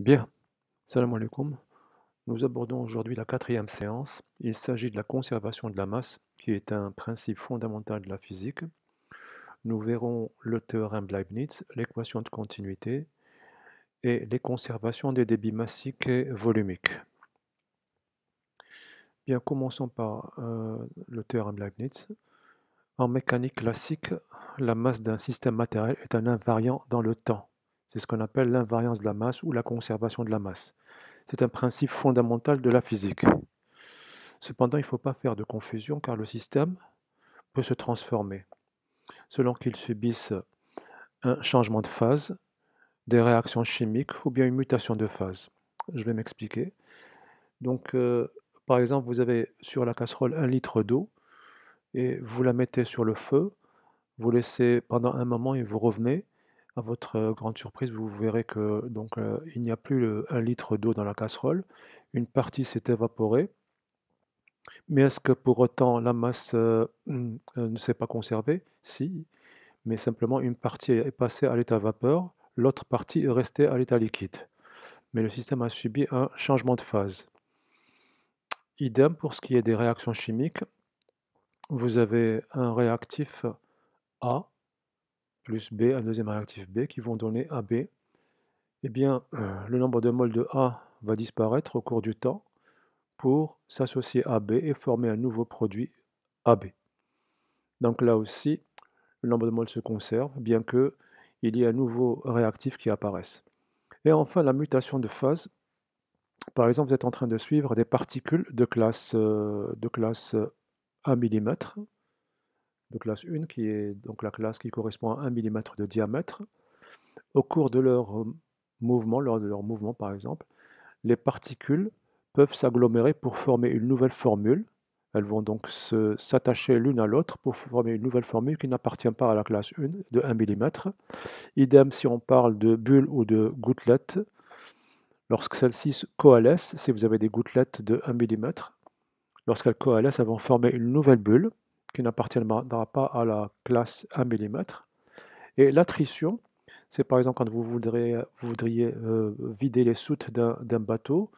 Bien, salam alaikum. Nous abordons aujourd'hui la quatrième séance. Il s'agit de la conservation de la masse, qui est un principe fondamental de la physique. Nous verrons le théorème de Leibniz, l'équation de continuité et les conservations des débits massiques et volumiques. Bien, commençons par euh, le théorème de Leibniz. En mécanique classique, la masse d'un système matériel est un invariant dans le temps. C'est ce qu'on appelle l'invariance de la masse ou la conservation de la masse. C'est un principe fondamental de la physique. Cependant, il ne faut pas faire de confusion car le système peut se transformer selon qu'il subisse un changement de phase, des réactions chimiques ou bien une mutation de phase. Je vais m'expliquer. Donc, euh, par exemple, vous avez sur la casserole un litre d'eau et vous la mettez sur le feu, vous laissez pendant un moment et vous revenez à votre grande surprise, vous verrez que donc il n'y a plus un litre d'eau dans la casserole. Une partie s'est évaporée. Mais est-ce que pour autant la masse mmh, ne s'est pas conservée Si, mais simplement une partie est passée à l'état vapeur, l'autre partie est restée à l'état liquide. Mais le système a subi un changement de phase. Idem pour ce qui est des réactions chimiques. Vous avez un réactif A plus B, un deuxième réactif B, qui vont donner AB, eh bien, euh, le nombre de moles de A va disparaître au cours du temps pour s'associer à B et former un nouveau produit AB. Donc là aussi, le nombre de moles se conserve, bien qu'il y ait un nouveau réactif qui apparaisse. Et enfin, la mutation de phase. Par exemple, vous êtes en train de suivre des particules de classe, euh, de classe 1 mm, de classe 1, qui est donc la classe qui correspond à 1 mm de diamètre, au cours de leur euh, mouvement, lors de leur mouvement par exemple, les particules peuvent s'agglomérer pour former une nouvelle formule. Elles vont donc s'attacher l'une à l'autre pour former une nouvelle formule qui n'appartient pas à la classe 1 de 1 mm. Idem si on parle de bulles ou de gouttelettes. Lorsque celles-ci coalescent, si vous avez des gouttelettes de 1 mm, lorsqu'elles coalescent, elles vont former une nouvelle bulle qui n'appartiendra pas à la classe 1 mm. Et l'attrition, c'est par exemple quand vous voudriez euh, vider les soutes d'un bateau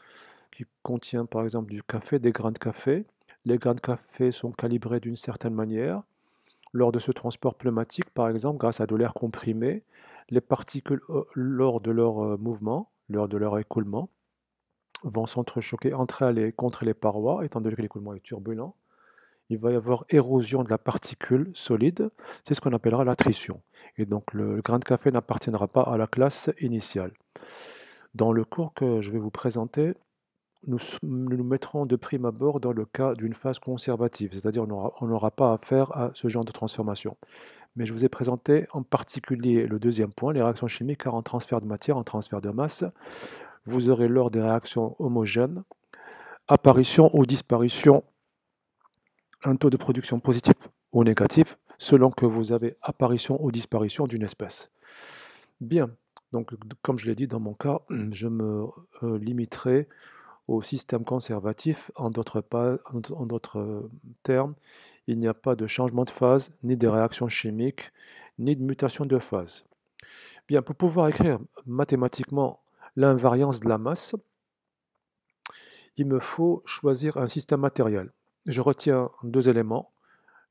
qui contient par exemple du café, des grains de café. Les grains de café sont calibrés d'une certaine manière. Lors de ce transport pneumatique, par exemple, grâce à de l'air comprimé, les particules, euh, lors de leur euh, mouvement, lors de leur écoulement, vont s'entrechoquer entre elles et contre les parois, étant donné que l'écoulement est turbulent il va y avoir érosion de la particule solide, c'est ce qu'on appellera l'attrition. Et donc le, grain de café n'appartiendra pas à la classe initiale. Dans le cours que je vais vous présenter, nous nous mettrons de prime abord dans le cas d'une phase conservative, c'est-à-dire on n'aura pas affaire à ce genre de transformation. Mais je vous ai présenté en particulier le deuxième point, les réactions chimiques, car en transfert de matière, en transfert de masse, vous aurez lors des réactions homogènes, apparition ou disparition un taux de production positif ou négatif selon que vous avez apparition ou disparition d'une espèce. Bien, donc comme je l'ai dit dans mon cas, je me euh, limiterai au système conservatif. En d'autres euh, termes, il n'y a pas de changement de phase, ni de réaction chimique, ni de mutation de phase. Bien, pour pouvoir écrire mathématiquement l'invariance de la masse, il me faut choisir un système matériel je retiens deux éléments.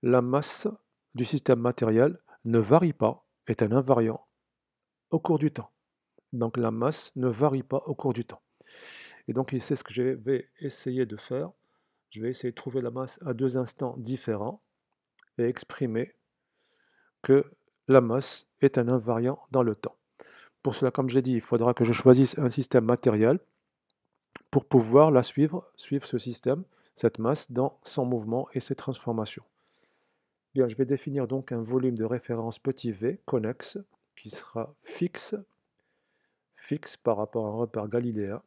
La masse du système matériel ne varie pas, est un invariant au cours du temps. Donc la masse ne varie pas au cours du temps. Et donc c'est ce que je vais essayer de faire. Je vais essayer de trouver la masse à deux instants différents et exprimer que la masse est un invariant dans le temps. Pour cela, comme j'ai dit, il faudra que je choisisse un système matériel pour pouvoir la suivre, suivre ce système, cette masse dans son mouvement et ses transformations. Bien, je vais définir donc un volume de référence petit v connexe qui sera fixe, fixe par rapport à un repère galiléen.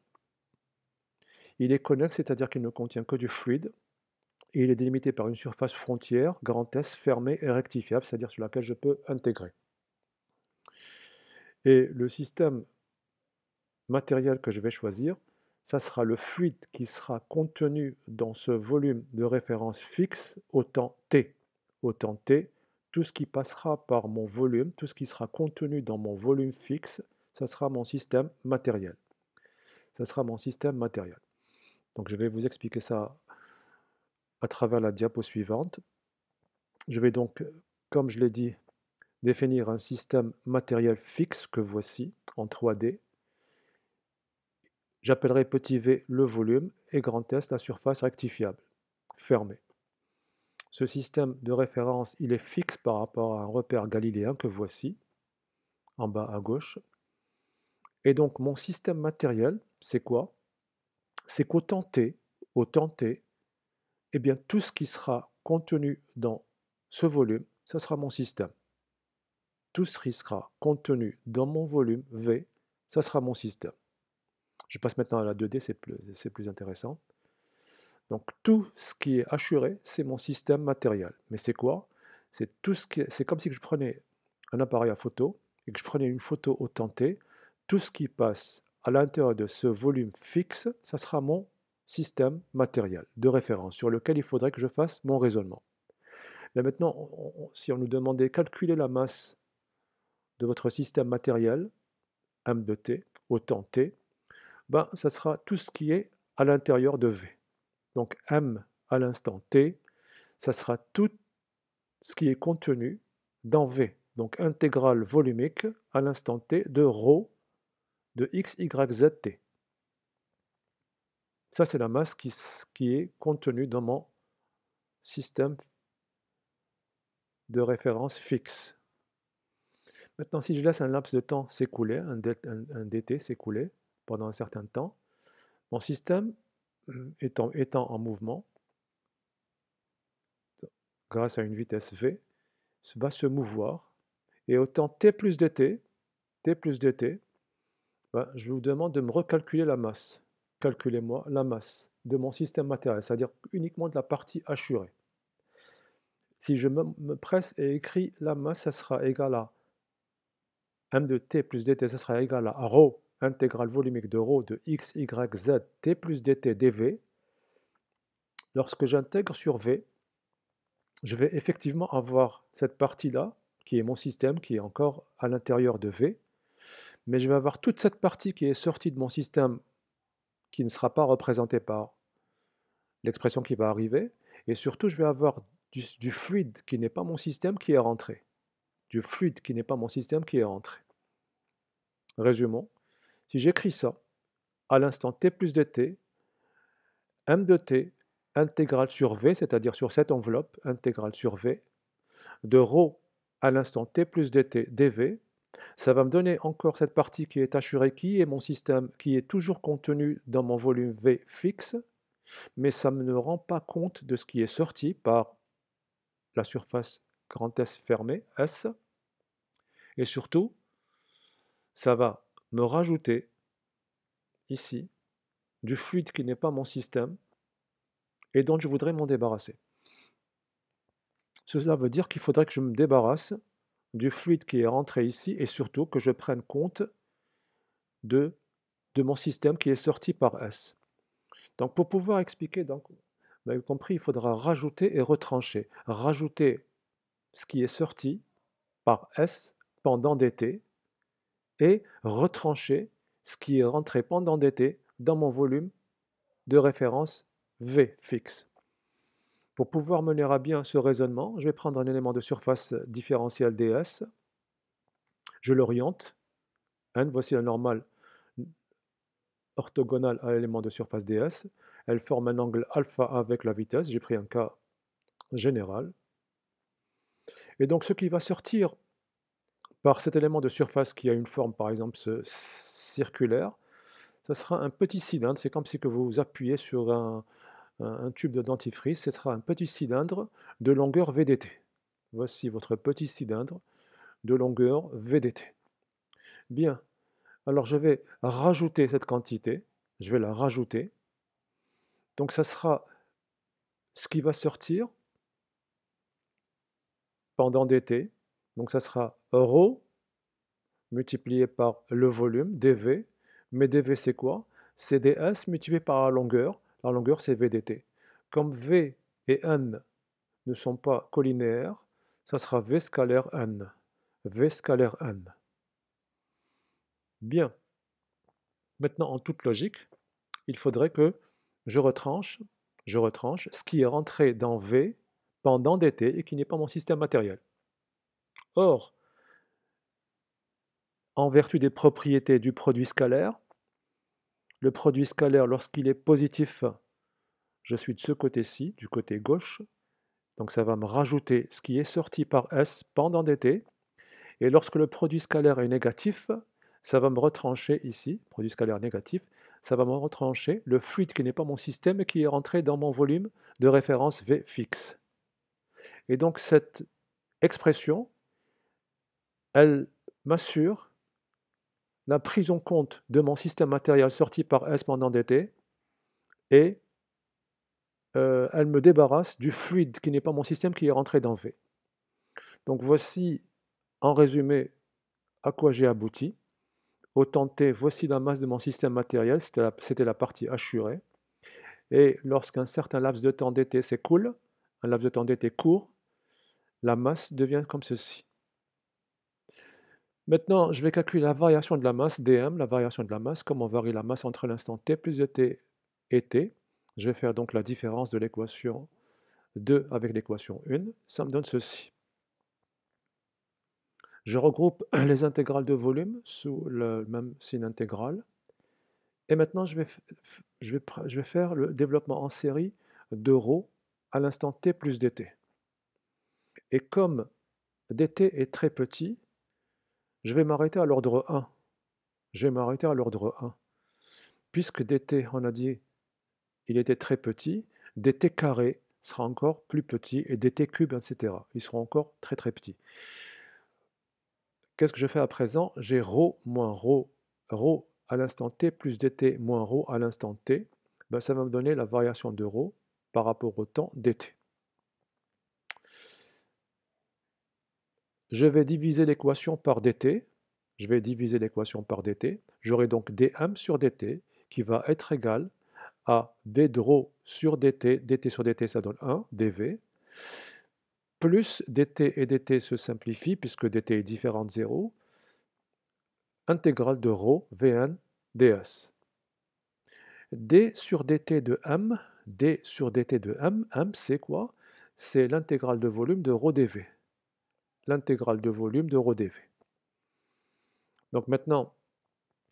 Il est connexe, c'est-à-dire qu'il ne contient que du fluide, et il est délimité par une surface frontière, grand S, fermée et rectifiable, c'est-à-dire sur laquelle je peux intégrer. Et le système matériel que je vais choisir, ça sera le fluide qui sera contenu dans ce volume de référence fixe au temps t. Au temps t, tout ce qui passera par mon volume, tout ce qui sera contenu dans mon volume fixe, ça sera mon système matériel. Ça sera mon système matériel. Donc je vais vous expliquer ça à travers la diapo suivante. Je vais donc, comme je l'ai dit, définir un système matériel fixe que voici en 3D J'appellerai petit v le volume et grand S la surface rectifiable. fermée. Ce système de référence, il est fixe par rapport à un repère galiléen que voici, en bas à gauche. Et donc mon système matériel, c'est quoi C'est qu'au temps t, au temps t, eh bien tout ce qui sera contenu dans ce volume, ça sera mon système. Tout ce qui sera contenu dans mon volume V, ça sera mon système. Je passe maintenant à la 2D, c'est plus, intéressant. Donc tout ce qui est assuré, c'est mon système matériel. Mais c'est quoi C'est tout ce qui, c'est comme si je prenais un appareil à photo et que je prenais une photo au temps T. Tout ce qui passe à l'intérieur de ce volume fixe, ça sera mon système matériel de référence sur lequel il faudrait que je fasse mon raisonnement. Là maintenant, si on nous demandait de calculer la masse de votre système matériel, M de T, au temps T, ben, ça sera tout ce qui est à l'intérieur de V. Donc M à l'instant T, ça sera tout ce qui est contenu dans V. Donc intégrale volumique à l'instant T de ρ de x, y, z, t. Ça, c'est la masse qui, est contenue dans mon système de référence fixe. Maintenant, si je laisse un laps de temps s'écouler, un, dt s'écouler, pendant un certain temps, mon système mmh, étant, en mouvement, grâce à une vitesse V, va se mouvoir. Et au temps t plus dt, t plus dt, ben, je vous demande de me recalculer la masse. Calculez-moi la masse de mon système matériel, c'est-à-dire uniquement de la partie assurée. Si je me presse et écris la masse, ça sera égal à m de t plus dt, ça sera égal à rho intégrale volumique de rho de x, y, z, t plus dt dv, lorsque j'intègre sur v, je vais effectivement avoir cette partie-là, qui est mon système, qui est encore à l'intérieur de v, mais je vais avoir toute cette partie qui est sortie de mon système, qui ne sera pas représentée par l'expression qui va arriver, et surtout je vais avoir du, du fluide qui n'est pas mon système qui est rentré. Du fluide qui n'est pas mon système qui est rentré. Résumons. Si j'écris ça, à l'instant t plus DT, m de t intégrale sur v, c'est-à-dire sur cette enveloppe intégrale sur v, de rho à l'instant t plus dt dv, ça va me donner encore cette partie qui est assurée, qui est mon système, qui est toujours contenu dans mon volume V fixe, mais ça ne me rend pas compte de ce qui est sorti par la surface grand S fermée, S. Et surtout, ça va me rajouter ici du fluide qui n'est pas mon système et dont je voudrais m'en débarrasser. Cela veut dire qu'il faudrait que je me débarrasse du fluide qui est rentré ici et surtout que je prenne compte de, de mon système qui est sorti par S. Donc pour pouvoir expliquer, donc, vous compris, il faudra rajouter et retrancher. Rajouter ce qui est sorti par S pendant DT et retrancher ce qui est rentré pendant d'été dans mon volume de référence V fixe. Pour pouvoir mener à bien ce raisonnement, je vais prendre un élément de surface différentielle ds, je l'oriente, n, hein, voici la normale orthogonale à l'élément de surface ds, elle forme un angle alpha avec la vitesse, j'ai pris un cas général. Et donc ce qui va sortir par cet élément de surface qui a une forme, par exemple, circulaire, ce sera un petit cylindre. C'est comme si que vous appuyez sur un, tube de dentifrice, ce sera un petit cylindre de longueur VDT. Voici votre petit cylindre de longueur VDT. Bien, alors je vais rajouter cette quantité, je vais la rajouter. Donc ça sera ce qui va sortir pendant DT, donc ça sera ρ multiplié par le volume, dV. Mais dV c'est quoi C'est ds multiplié par la longueur. La longueur c'est vdt. Comme v et n ne sont pas collinéaires, ça sera v scalaire n. V scalaire n. Bien. Maintenant, en toute logique, il faudrait que je retranche, je retranche ce qui est rentré dans V pendant dt et qui n'est pas mon système matériel. Or, en vertu des propriétés du produit scalaire, le produit scalaire, lorsqu'il est positif, je suis de ce côté-ci, du côté gauche, donc ça va me rajouter ce qui est sorti par S pendant dt, et lorsque le produit scalaire est négatif, ça va me retrancher ici, produit scalaire négatif, ça va me retrancher le fluide qui n'est pas mon système et qui est rentré dans mon volume de référence V fixe. Et donc cette expression elle m'assure la prise en compte de mon système matériel sorti par S pendant d'été et euh, elle me débarrasse du fluide qui n'est pas mon système qui est rentré dans V. Donc voici en résumé à quoi j'ai abouti. Au temps T, voici la masse de mon système matériel, c'était la, la, partie assurée. Et lorsqu'un certain laps de temps d'été s'écoule, un laps de temps d'été court, la masse devient comme ceci. Maintenant, je vais calculer la variation de la masse, dm, la variation de la masse, comment varie la masse entre l'instant t plus dt et t. Je vais faire donc la différence de l'équation 2 avec l'équation 1. Ça me donne ceci. Je regroupe les intégrales de volume sous le même signe intégral. Et maintenant, je vais, je vais, je vais faire le développement en série de ρ à l'instant t plus dt. Et comme dt est très petit, je vais m'arrêter à l'ordre 1. Je vais m'arrêter à l'ordre 1. Puisque dt, on a dit, il était très petit, dt carré sera encore plus petit, et dt cube, etc. Ils seront encore très très petits. Qu'est-ce que je fais à présent J'ai ρ moins ρ, ρ à l'instant t plus dt moins ρ à l'instant t. Ben, ça va me donner la variation de ρ par rapport au temps dt. je vais diviser l'équation par dt. Je vais diviser l'équation par dt. J'aurai donc dm sur dt qui va être égal à d sur dt. dt sur dt, ça donne 1, dv. Plus dt et dt se simplifient puisque dt est différent de 0. Intégrale de ρ vn ds. d sur dt de m, d sur dt de m, m c'est quoi C'est l'intégrale de volume de rho dv l'intégrale de volume de rho dV. Donc maintenant,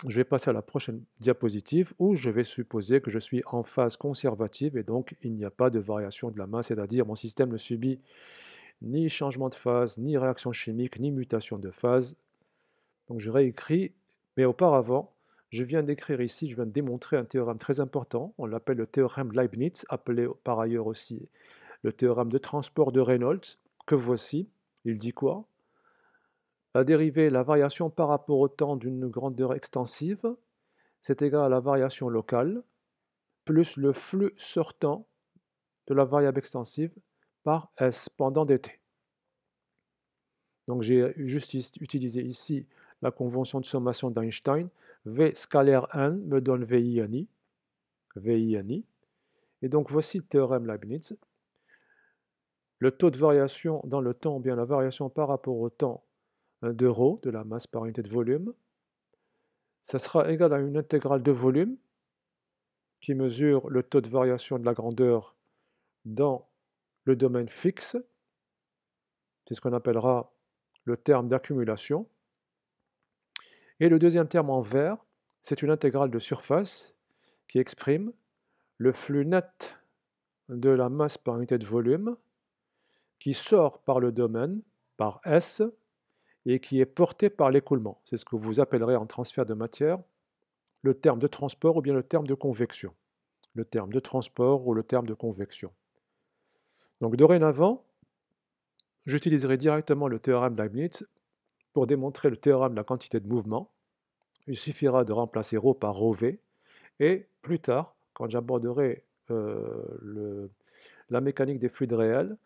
je vais passer à la prochaine diapositive où je vais supposer que je suis en phase conservative et donc il n'y a pas de variation de la masse, c'est-à-dire mon système ne subit ni changement de phase, ni réaction chimique, ni mutation de phase. Donc je réécris, mais auparavant, je viens d'écrire ici, je viens de démontrer un théorème très important, on l'appelle le théorème Leibniz, appelé par ailleurs aussi le théorème de transport de Reynolds, que voici. Il dit quoi La dérivée, la variation par rapport au temps d'une grandeur extensive, c'est égal à la variation locale, plus le flux sortant de la variable extensive par S pendant dt. Donc j'ai juste utilisé ici la convention de sommation d'Einstein. V scalaire n me donne VI I. VI Et donc voici le théorème Leibniz le taux de variation dans le temps, bien la variation par rapport au temps euh, d'euros, de la masse par unité de volume, ça sera égal à une intégrale de volume qui mesure le taux de variation de la grandeur dans le domaine fixe. C'est ce qu'on appellera le terme d'accumulation. Et le deuxième terme en vert, c'est une intégrale de surface qui exprime le flux net de la masse par unité de volume qui sort par le domaine, par S, et qui est porté par l'écoulement. C'est ce que vous appellerez en transfert de matière le terme de transport ou bien le terme de convection. Le terme de transport ou le terme de convection. Donc dorénavant, j'utiliserai directement le théorème de Leibniz pour démontrer le théorème de la quantité de mouvement. Il suffira de remplacer ρ par ρv. Et plus tard, quand j'aborderai euh, la mécanique des fluides réels,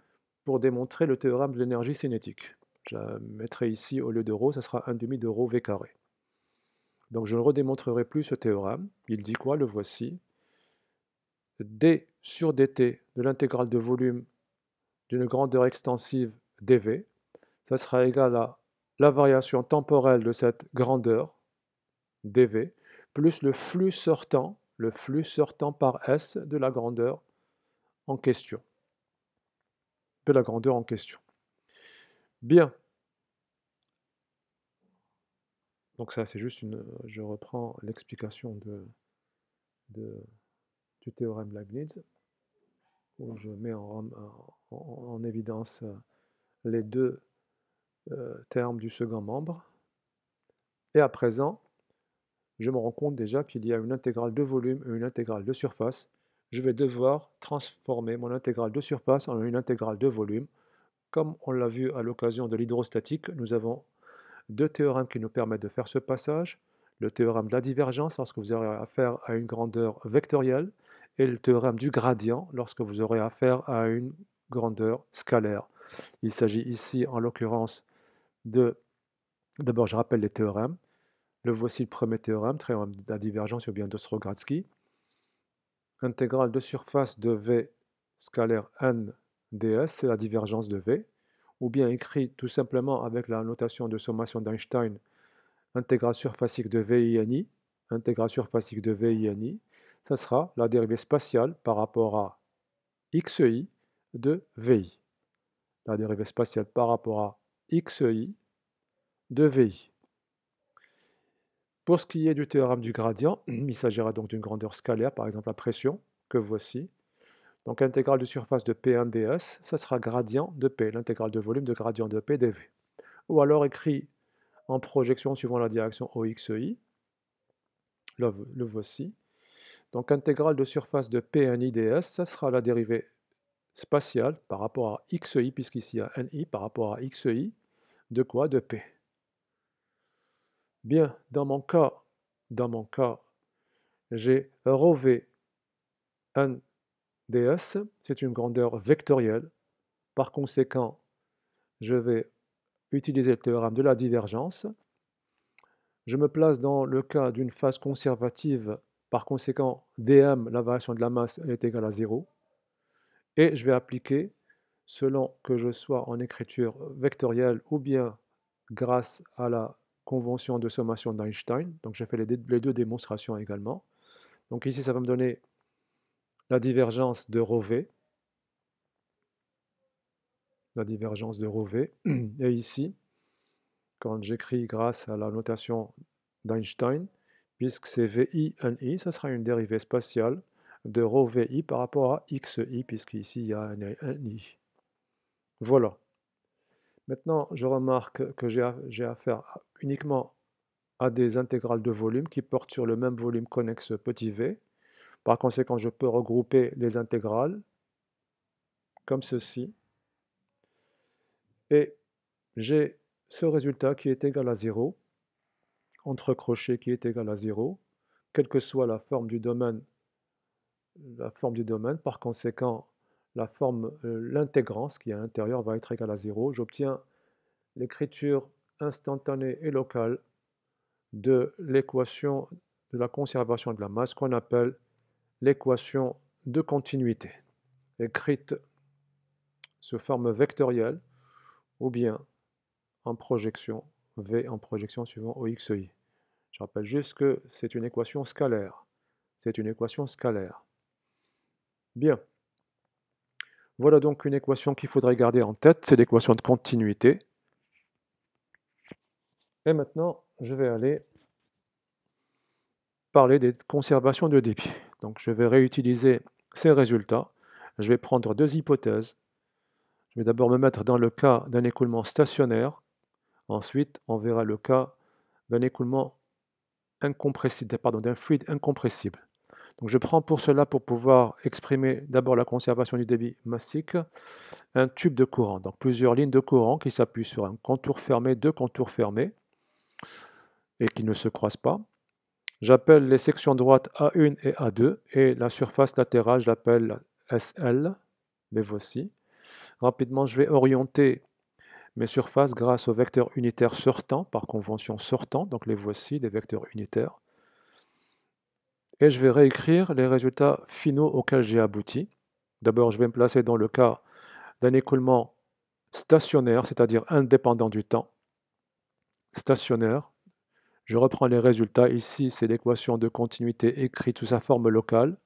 pour démontrer le théorème de l'énergie cinétique. Je mettrai ici au lieu de ρ, ça sera 1,5 demi de rho v carré. Donc je ne redémontrerai plus ce théorème. Il dit quoi Le voici. d sur dt de l'intégrale de volume d'une grandeur extensive dv, ça sera égal à la variation temporelle de cette grandeur dv, plus le flux sortant, le flux sortant par S de la grandeur en question la grandeur en question. Bien. Donc ça, c'est juste une... Je reprends l'explication de, du théorème Leibniz, où je mets en, en, évidence euh, les deux euh, termes du second membre. Et à présent, je me rends compte déjà qu'il y a une intégrale de volume et une intégrale de surface je vais devoir transformer mon intégrale de surface en une intégrale de volume. Comme on l'a vu à l'occasion de l'hydrostatique, nous avons deux théorèmes qui nous permettent de faire ce passage. Le théorème de la divergence lorsque vous aurez affaire à une grandeur vectorielle et le théorème du gradient lorsque vous aurez affaire à une grandeur scalaire. Il s'agit ici en l'occurrence de... D'abord, je rappelle les théorèmes. Le voici le premier théorème, théorème de la divergence ou bien de intégrale de surface de V scalaire n ds, c'est la divergence de V, ou bien écrit tout simplement avec la notation de sommation d'Einstein, intégrale surfacique de VINI, intégrale surfacique de VINI, ça sera la dérivée spatiale par rapport à xi de VI. La dérivée spatiale par rapport à xi de VI. Pour ce qui est du théorème du gradient, il s'agira donc d'une grandeur scalaire, par exemple la pression, que voici. Donc intégrale de surface de P1 ds, ça sera gradient de P, l'intégrale de volume de gradient de P dV. Ou alors écrit en projection suivant la direction OXI, le, voici. Donc intégrale de surface de p ds, ça sera la dérivée spatiale par rapport à xi, puisqu'ici il y a ni par rapport à xi, de quoi De P. Bien, dans mon cas, dans mon cas, j'ai ρv un ds, c'est une grandeur vectorielle. Par conséquent, je vais utiliser le théorème de la divergence. Je me place dans le cas d'une phase conservative, par conséquent, dm, la variation de la masse, est égale à 0. Et je vais appliquer, selon que je sois en écriture vectorielle ou bien grâce à la convention de sommation d'Einstein. Donc j'ai fait les, deux démonstrations également. Donc ici, ça va me donner la divergence de Rho la divergence de Rho Et ici, quand j'écris grâce à la notation d'Einstein, puisque c'est VI, 1i, ça sera une dérivée spatiale de Rho par rapport à XI, puisqu'ici il y a un NI. Voilà. Maintenant, je remarque que j'ai affaire uniquement à des intégrales de volume qui portent sur le même volume connexe petit v. Par conséquent, je peux regrouper les intégrales comme ceci. Et j'ai ce résultat qui est égal à 0, entre crochets qui est égal à 0, quelle que soit la forme du domaine. La forme du domaine. Par conséquent, la forme, euh, l'intégrance qui est à l'intérieur, va être égal à 0. J'obtiens l'écriture instantanée et locale de l'équation de la conservation de la masse qu'on appelle l'équation de continuité, écrite sous forme vectorielle ou bien en projection, V en projection suivant OXI. Je rappelle juste que c'est une équation scalaire. C'est une équation scalaire. Bien. Voilà donc une équation qu'il faudrait garder en tête, c'est l'équation de continuité. Et maintenant, je vais aller parler des conservations de débit. Donc je vais réutiliser ces résultats. Je vais prendre deux hypothèses. Je vais d'abord me mettre dans le cas d'un écoulement stationnaire. Ensuite, on verra le cas d'un écoulement incompressible, pardon, d'un fluide incompressible je prends pour cela, pour pouvoir exprimer d'abord la conservation du débit massique, un tube de courant, donc plusieurs lignes de courant qui s'appuient sur un contour fermé, deux contours fermés, et qui ne se croisent pas. J'appelle les sections droites A1 et A2, et la surface latérale, je l'appelle SL, les voici. Rapidement, je vais orienter mes surfaces grâce aux vecteurs unitaires sortants, par convention sortant, donc les voici, des vecteurs unitaires et je vais réécrire les résultats finaux auxquels j'ai abouti. D'abord, je vais me placer dans le cas d'un écoulement stationnaire, c'est-à-dire indépendant du temps. Stationnaire. Je reprends les résultats. Ici, c'est l'équation de continuité écrite sous sa forme locale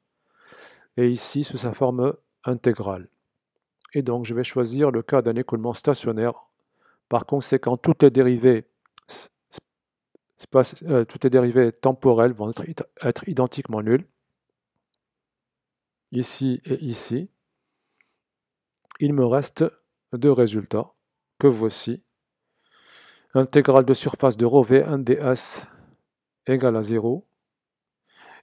et ici sous sa forme intégrale. Et donc, je vais choisir le cas d'un écoulement stationnaire. Par conséquent, toutes les dérivées euh, toutes les dérivées temporelles vont être, identiquement nulles. Ici et ici. Il me reste deux résultats que voici. Intégrale de surface de rho v 1 ds égale à 0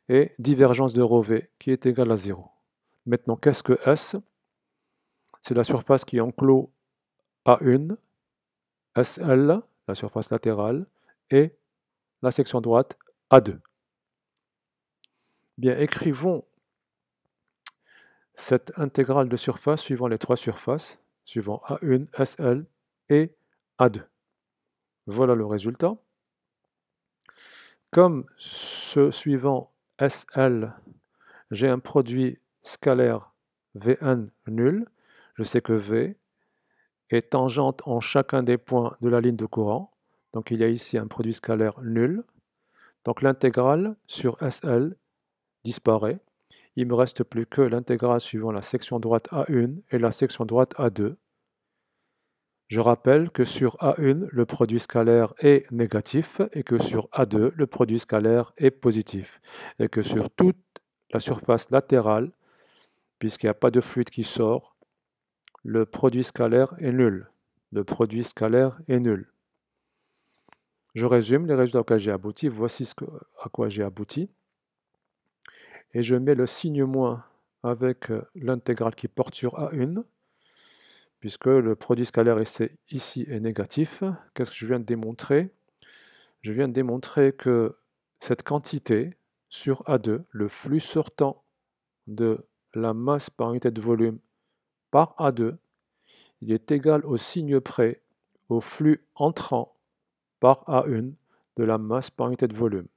et divergence de rho qui est égale à 0. Maintenant, qu'est-ce que S C'est la surface qui enclos A1, SL, la surface latérale, et la section droite A2. Eh bien, écrivons cette intégrale de surface suivant les trois surfaces, suivant A1, SL et A2. Voilà le résultat. Comme ce suivant SL, j'ai un produit scalaire Vn nul, je sais que V est tangente en chacun des points de la ligne de courant, donc il y a ici un produit scalaire nul. Donc l'intégrale sur SL disparaît. Il me reste plus que l'intégrale suivant la section droite A1 et la section droite A2. Je rappelle que sur A1, le produit scalaire est négatif et que sur A2, le produit scalaire est positif. Et que sur toute la surface latérale, puisqu'il n'y a pas de fluide qui sort, le produit scalaire est nul. Le produit scalaire est nul. Je résume les résultats auxquels j'ai abouti. Voici à quoi j'ai abouti. Et je mets le signe moins avec euh, l'intégrale qui porte sur A1, puisque le produit scalaire ici est négatif. Qu'est-ce que je viens de démontrer Je viens de démontrer que cette quantité sur A2, le flux sortant de la masse par unité de volume par A2, il est égal au signe près au flux entrant par A1 de la masse par unité de volume.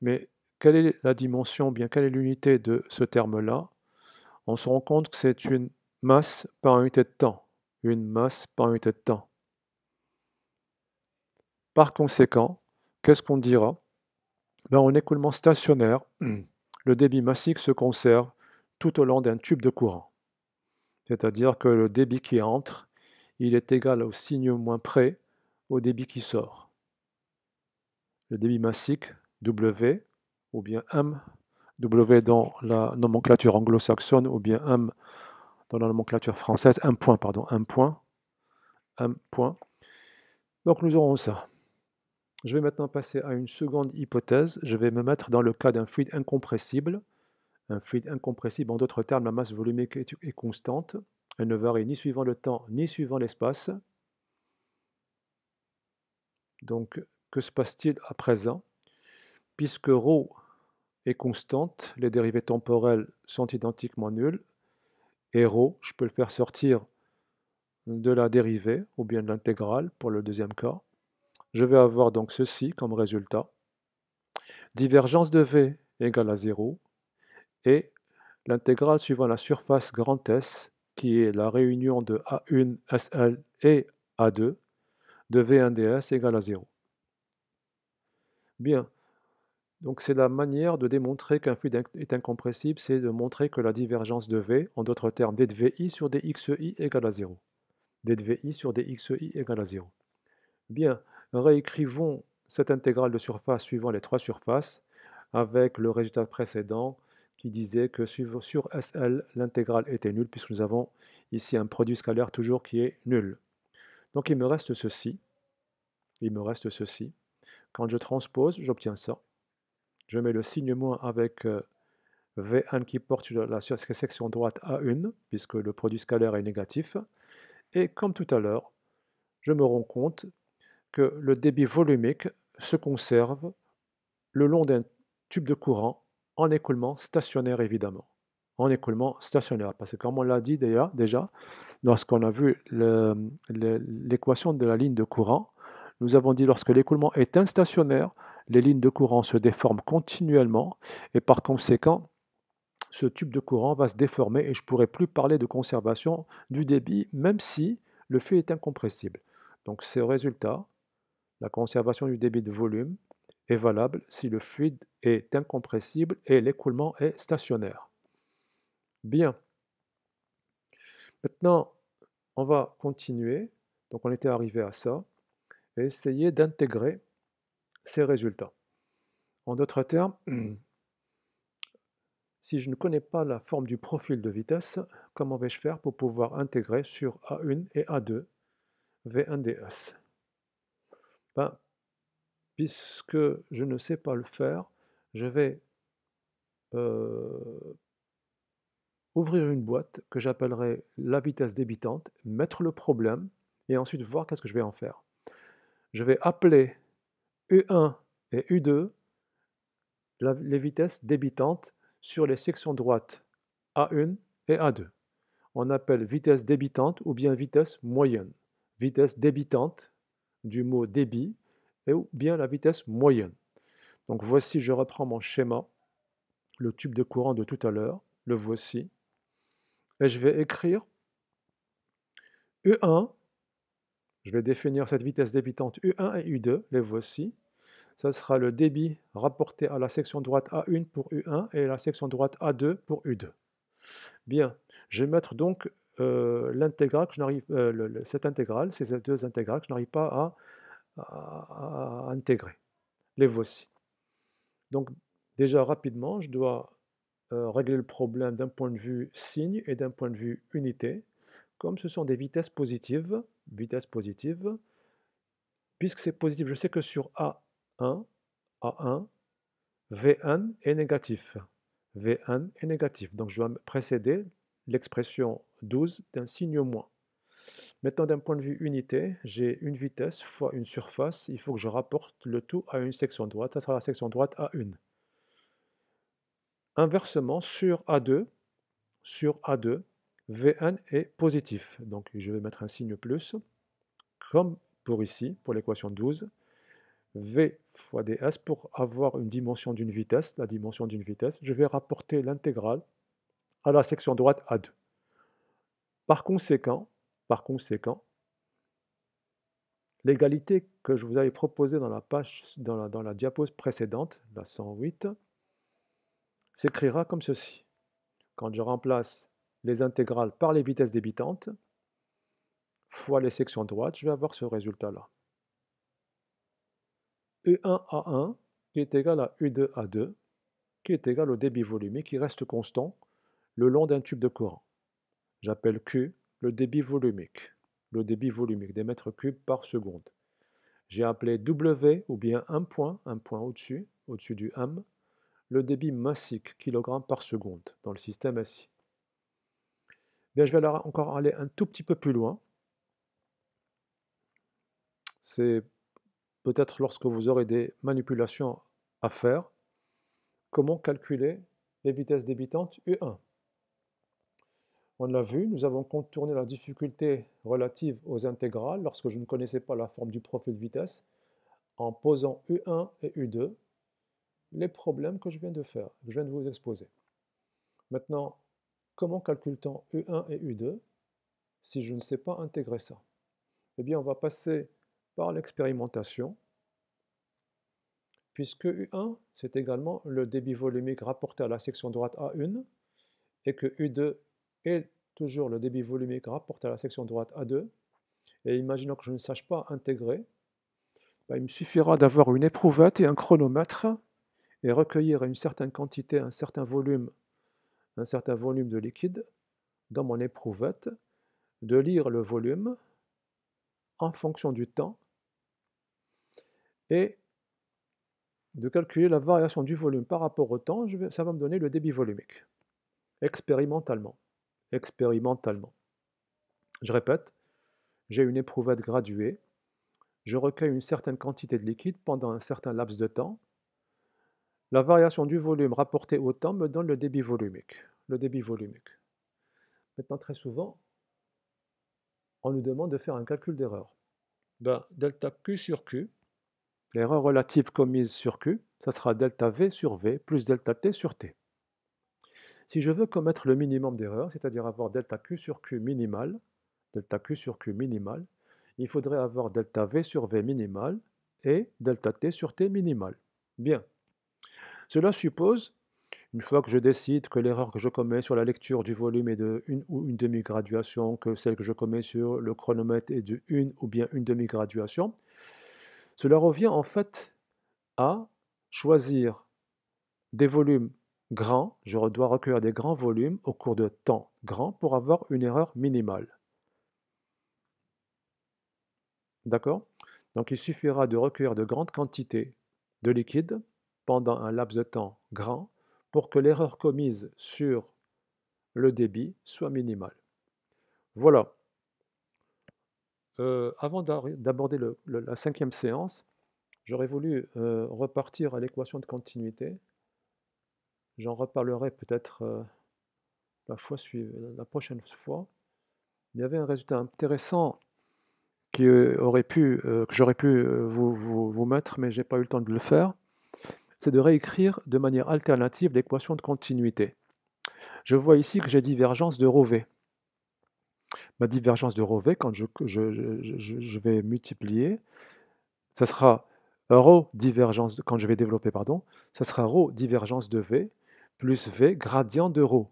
Mais quelle est la dimension, bien quelle est l'unité de ce terme-là On se rend compte que c'est une masse par unité de temps. Une masse par unité de temps. Par conséquent, qu'est-ce qu'on dira Dans un ben, écoulement stationnaire, le débit massique se conserve tout au long d'un tube de courant. C'est-à-dire que le débit qui entre, il est égal au signe moins près débit qui sort. Le débit massique W ou bien M, W dans la nomenclature anglo-saxonne ou bien M dans la nomenclature française, un point, pardon, un point, un point. Donc nous aurons ça. Je vais maintenant passer à une seconde hypothèse. Je vais me mettre dans le cas d'un fluide incompressible. Un fluide incompressible, en d'autres termes, la masse volumique est constante. Elle ne varie ni suivant le temps ni suivant l'espace. Donc, que se passe-t-il à présent Puisque ρ est constante, les dérivées temporelles sont identiquement nulles, et ρ, je peux le faire sortir de la dérivée, ou bien de l'intégrale pour le deuxième cas. Je vais avoir donc ceci comme résultat. Divergence de V égale à 0, et l'intégrale suivant la surface grand S, qui est la réunion de A1, SL et A2, de V1ds égale à 0. Bien. Donc c'est la manière de démontrer qu'un fluide est incompressible, c'est de montrer que la divergence de V, en d'autres termes d de VI sur dxi égale à 0. d de VI sur dxi égale à 0. Bien, réécrivons cette intégrale de surface suivant les trois surfaces avec le résultat précédent qui disait que sur SL, l'intégrale était nulle puisque nous avons ici un produit scalaire toujours qui est nul. Donc il me reste ceci. Il me reste ceci. Quand je transpose, j'obtiens ça. Je mets le signe moins avec euh, V1 qui porte la section droite A1, puisque le produit scalaire est négatif. Et comme tout à l'heure, je me rends compte que le débit volumique se conserve le long d'un tube de courant en écoulement stationnaire évidemment en écoulement stationnaire. Parce que comme on l'a dit déjà, déjà lorsqu'on a vu l'équation de la ligne de courant, nous avons dit lorsque l'écoulement est instationnaire, les lignes de courant se déforment continuellement et par conséquent, ce tube de courant va se déformer et je ne pourrai plus parler de conservation du débit, même si le flux est incompressible. Donc c'est au résultat, la conservation du débit de volume est valable si le fluide est incompressible et l'écoulement est stationnaire. Bien. Maintenant, on va continuer. Donc on était arrivé à ça. Et essayer d'intégrer ces résultats. En d'autres termes, si je ne connais pas la forme du profil de vitesse, comment vais-je faire pour pouvoir intégrer sur A1 et A2 V1DS ben, Puisque je ne sais pas le faire, je vais euh, ouvrir une boîte que j'appellerai la vitesse débitante, mettre le problème et ensuite voir qu'est-ce que je vais en faire. Je vais appeler U1 et U2 les vitesses débitantes sur les sections droites A1 et A2. On appelle vitesse débitante ou bien vitesse moyenne. Vitesse débitante du mot débit et ou bien la vitesse moyenne. Donc voici, je reprends mon schéma, le tube de courant de tout à l'heure, le voici et je vais écrire U1, je vais définir cette vitesse débitante U1 et U2, les voici. Ça sera le débit rapporté à la section droite A1 pour U1 et la section droite A2 pour U2. Bien, je vais mettre donc euh, l'intégrale je n'arrive, euh, cette intégrale, ces deux intégrales que je n'arrive pas à, intégrer. Les voici. Donc déjà rapidement, je dois euh, régler le problème d'un point de vue signe et d'un point de vue unité, comme ce sont des vitesses positives, vitesse positive, puisque c'est positif, je sais que sur A1, A1, V1 est négatif. V1 est négatif. Donc je dois précéder l'expression 12 d'un signe moins. Maintenant, d'un point de vue unité, j'ai une vitesse fois une surface. Il faut que je rapporte le tout à une section droite. Ça sera la section droite A1. Inversement, sur A2, sur A2, Vn est positif. Donc je vais mettre un signe plus, comme pour ici, pour l'équation 12. V fois ds, pour avoir une dimension d'une vitesse, la dimension d'une vitesse, je vais rapporter l'intégrale à la section droite A2. Par conséquent, par conséquent, l'égalité que je vous avais proposée dans la page, dans la, dans la diapose précédente, la 108, s'écrira comme ceci. Quand je remplace les intégrales par les vitesses débitantes, fois les sections droites, je vais avoir ce résultat-là. E U1A1 qui est égal à U2A2 qui est égal au débit volumique qui reste constant le long d'un tube de courant. J'appelle Q le débit volumique, le débit volumique des mètres cubes par seconde. J'ai appelé W ou bien un point, un point au-dessus, au-dessus du M, le débit massique, kg par seconde dans le système SI. Bien, je vais encore aller un tout petit peu plus loin. C'est peut-être lorsque vous aurez des manipulations à faire, comment calculer les vitesses débitantes U1. On l'a vu, nous avons contourné la difficulté relative aux intégrales lorsque je ne connaissais pas la forme du profil de vitesse en posant U1 et U2 les problèmes que je viens de faire, que je viens de vous exposer. Maintenant, comment calcule-t-on U1 et U2 si je ne sais pas intégrer ça Eh bien, on va passer par l'expérimentation, puisque U1, c'est également le débit volumique rapporté à la section droite A1, et que U2 est toujours le débit volumique rapporté à la section droite A2, et imaginons que je ne sache pas intégrer, ben, il me suffira d'avoir une éprouvette et un chronomètre et recueillir une certaine quantité, un certain volume, un certain volume de liquide dans mon éprouvette, de lire le volume en fonction du temps et de calculer la variation du volume par rapport au temps, ça va me donner le débit volumique, expérimentalement. Expérimentalement. Je répète, j'ai une éprouvette graduée, je recueille une certaine quantité de liquide pendant un certain laps de temps, la variation du volume rapportée au temps me donne le débit volumique. Le débit Maintenant, très souvent, on nous demande de faire un calcul d'erreur. Ben, delta Q sur Q, l'erreur relative commise sur Q, ça sera delta V sur V plus delta T sur T. Si je veux commettre le minimum d'erreur, c'est-à-dire avoir delta Q sur Q minimal, delta Q sur Q minimal, il faudrait avoir delta V sur V minimal et delta T sur T minimal. Bien. Cela suppose, une fois que je décide que l'erreur que je commets sur la lecture du volume est de une ou une demi-graduation, que celle que je commets sur le chronomètre est de une ou bien une demi-graduation, cela revient en fait à choisir des volumes grands, je dois recueillir des grands volumes au cours de temps grand pour avoir une erreur minimale. D'accord Donc il suffira de recueillir de grandes quantités de liquide pendant un laps de temps grand pour que l'erreur commise sur le débit soit minimale. Voilà. Euh, avant d'aborder la cinquième séance, j'aurais voulu euh, repartir à l'équation de continuité. J'en reparlerai peut-être euh, la, fois la prochaine fois. Il y avait un résultat intéressant qui aurait pu, que j'aurais pu vous, vous, mettre, mais je n'ai pas eu le temps de le faire c'est de réécrire de manière alternative l'équation de continuité. Je vois ici que j'ai divergence de rho v. Ma divergence de rho v, quand je, vais multiplier, ça sera rho divergence, quand je vais développer, pardon, ça sera rho divergence de v plus v gradient de rho.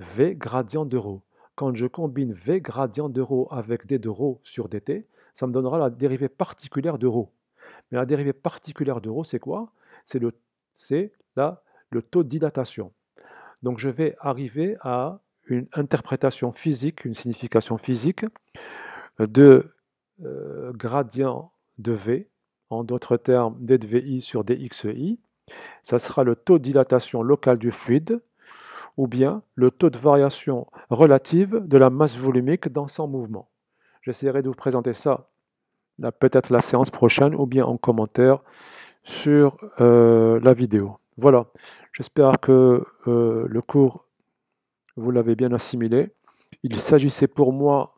v gradient de rho. Quand je combine v gradient de rho avec d de rho sur dt, ça me donnera la dérivée particulière de rho. Mais la dérivée particulière de rho, c'est quoi c'est le, là le taux de dilatation. Donc je vais arriver à une interprétation physique, une signification physique euh, de euh, gradient de V, en d'autres termes vi sur dxi. E ça sera le taux de dilatation locale du fluide ou bien le taux de variation relative de la masse volumique dans son mouvement. J'essaierai de vous présenter ça peut-être la séance prochaine ou bien en commentaire sur euh, la vidéo. Voilà, j'espère que euh, le cours, vous l'avez bien assimilé. Il s'agissait pour moi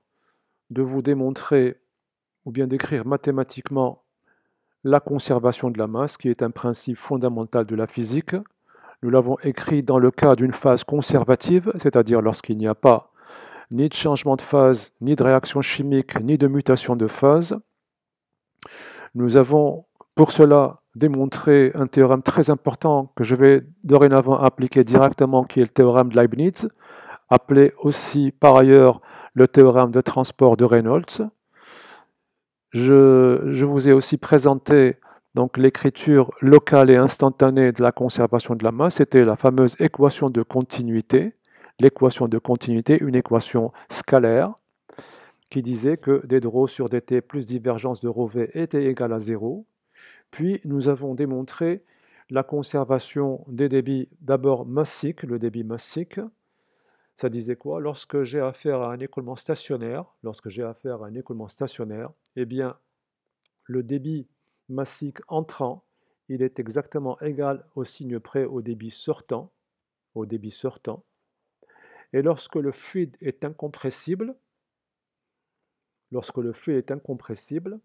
de vous démontrer ou bien d'écrire mathématiquement la conservation de la masse, qui est un principe fondamental de la physique. Nous l'avons écrit dans le cas d'une phase conservative, c'est-à-dire lorsqu'il n'y a pas ni de changement de phase, ni de réaction chimique, ni de mutation de phase. Nous avons pour cela démontrer un théorème très important que je vais dorénavant appliquer directement, qui est le théorème de Leibniz, appelé aussi par ailleurs le théorème de transport de Reynolds. Je, vous ai aussi présenté donc l'écriture locale et instantanée de la conservation de la masse, c'était la fameuse équation de continuité, l'équation de continuité, une équation scalaire, qui disait que des draws sur dt plus divergence de rho v était égal à 0, puis nous avons démontré la conservation des débits, d'abord massiques, le débit massique. Ça disait quoi Lorsque j'ai affaire à un écoulement stationnaire, lorsque j'ai affaire à un écoulement stationnaire, eh bien, le débit massique entrant, il est exactement égal au signe près au débit sortant, au débit sortant. Et lorsque le fluide est incompressible, lorsque le fluide est incompressible,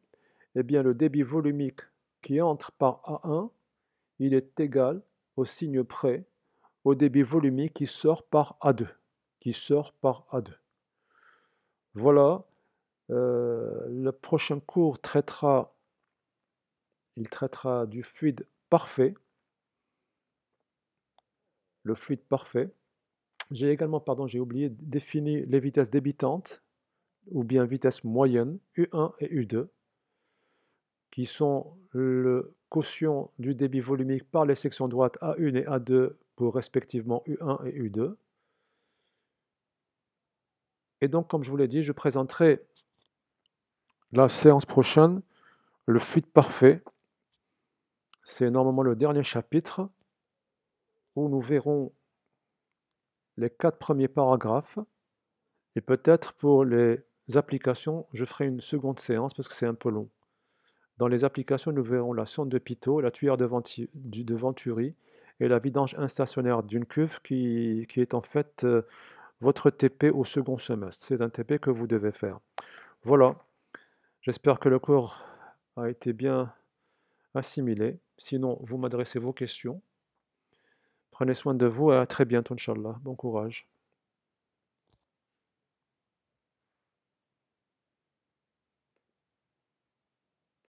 eh bien le débit volumique qui entre par A1, il est égal au signe près au débit volumique qui sort par A2. Qui sort par A2. Voilà. Euh, le prochain cours traitera, il traitera du fluide parfait. Le fluide parfait. J'ai également, pardon, j'ai oublié, défini les vitesses débitantes ou bien vitesses moyenne U1 et U2 qui sont le quotient du débit volumique par les sections droites A1 et A2 pour respectivement U1 et U2. Et donc, comme je vous l'ai dit, je présenterai la séance prochaine le fluide parfait. C'est normalement le dernier chapitre où nous verrons les quatre premiers paragraphes et peut-être pour les applications, je ferai une seconde séance parce que c'est un peu long. Dans les applications, nous verrons la sonde de Pitot, la tuyère de, Venturi et la vidange instationnaire d'une cuve qui, est en fait euh, votre TP au second semestre. C'est un TP que vous devez faire. Voilà, j'espère que le cours a été bien assimilé. Sinon, vous m'adressez vos questions. Prenez soin de vous et à très bientôt, Inch'Allah. Bon courage.